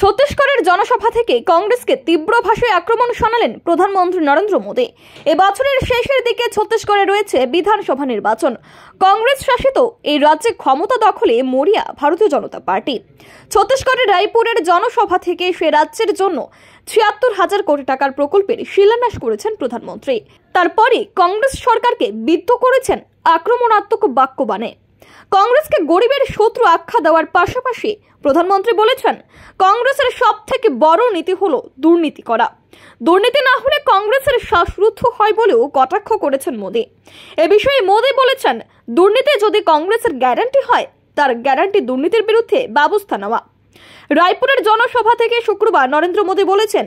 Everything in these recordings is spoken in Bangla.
ছত্তিশগড়ের জনসভা থেকে কংগ্রেসকে তীব্র ভাষায় আক্রমণ শোনালেন প্রধানমন্ত্রী নরেন্দ্র মোদী এবছরের শেষের দিকে ছত্তিশগড়ে রয়েছে বিধানসভা নির্বাচন কংগ্রেস শাসিত এই রাজ্যে ক্ষমতা দখলে মরিয়া ভারতীয় জনতা পার্টি ছত্তিশগড়ের রায়পুরের জনসভা থেকে সে রাজ্যের জন্য ছিয়াত্তর হাজার কোটি টাকার প্রকল্পের শিলান্যাস করেছেন প্রধানমন্ত্রী তারপরে কংগ্রেস সরকারকে বিদ্ধ করেছেন আক্রমণাত্মক বাক্যবাণে কংগ্রেসকে গরিবের শত্রু আখ্যা দেওয়ার পাশাপাশি প্রধানমন্ত্রী বলেছেন কংগ্রেসের সব থেকে বড় নীতি হলো দুর্নীতি করা দুর্নীতি না হলে কংগ্রেসের শ্বাসরুদ্ধ হয় বলেও কটাক্ষ করেছেন মোদী এ বিষয়ে মোদী বলেছেন দুর্নীতি যদি কংগ্রেসের গ্যারান্টি হয় তার গ্যারান্টি দুর্নীতির বিরুদ্ধে ব্যবস্থা নেওয়া রায়পুরের জনসভা থেকে শুক্রবার নরেন্দ্র মোদী বলেছেন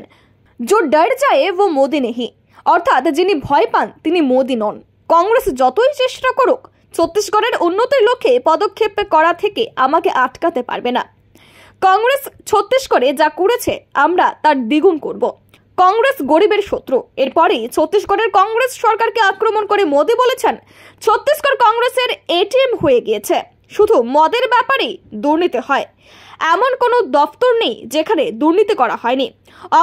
জো ডর যায় ও মোদী নেহি অর্থাৎ যিনি ভয় পান তিনি মোদী নন কংগ্রেস যতই চেষ্টা করুক ছত্তিশগড়ের উন্নতির লক্ষ্যে পদক্ষেপ করা থেকে আমাকে আটকাতে পারবে না কংগ্রেস ছত্তিশগড়ে যা করেছে আমরা তার দ্বিগুণ করব কংগ্রেস গরিবের শত্রু এরপরেই ছত্তিশগড়ের কংগ্রেস সরকারকে আক্রমণ করে মোদী বলেছেন ছত্তিশগড় কংগ্রেসের এটিএম হয়ে গিয়েছে শুধু মদের ব্যাপারেই দুর্নীতি হয় এমন কোনো দফতর নেই যেখানে দুর্নীতি করা হয়নি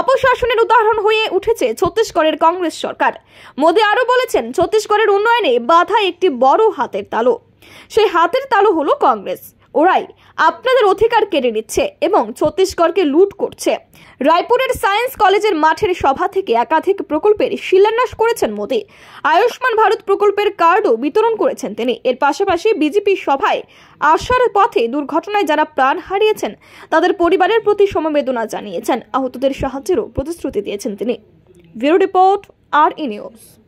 অপশাসনের উদাহরণ হয়ে উঠেছে ছত্তিশগড়ের কংগ্রেস সরকার মোদী আরও বলেছেন ছত্তিশগড়ের উন্নয়নে বাধা একটি বড় হাতের তালু সেই হাতের তালু হলো কংগ্রেস ওরাই আপনাদের অধিকার কেড়ে নিচ্ছে এবং ছত্তিশগড়কে লুট করছে রায়পুরের সায়েন্স কলেজের মাঠের সভা থেকে একাধিক প্রকল্পের শিলান্যাস করেছেন মোদী আয়ুষ্মান ভারত প্রকল্পের কার্ডও বিতরণ করেছেন তিনি এর পাশাপাশি বিজেপি সভায় আসার পথে দুর্ঘটনায় যারা প্রাণ হারিয়েছেন তাদের পরিবারের প্রতি সমবেদনা জানিয়েছেন আহতদের সাহায্যেরও প্রতিশ্রুতি দিয়েছেন তিনি ব্যুরো রিপোর্ট আর ইনিউজ নিউজ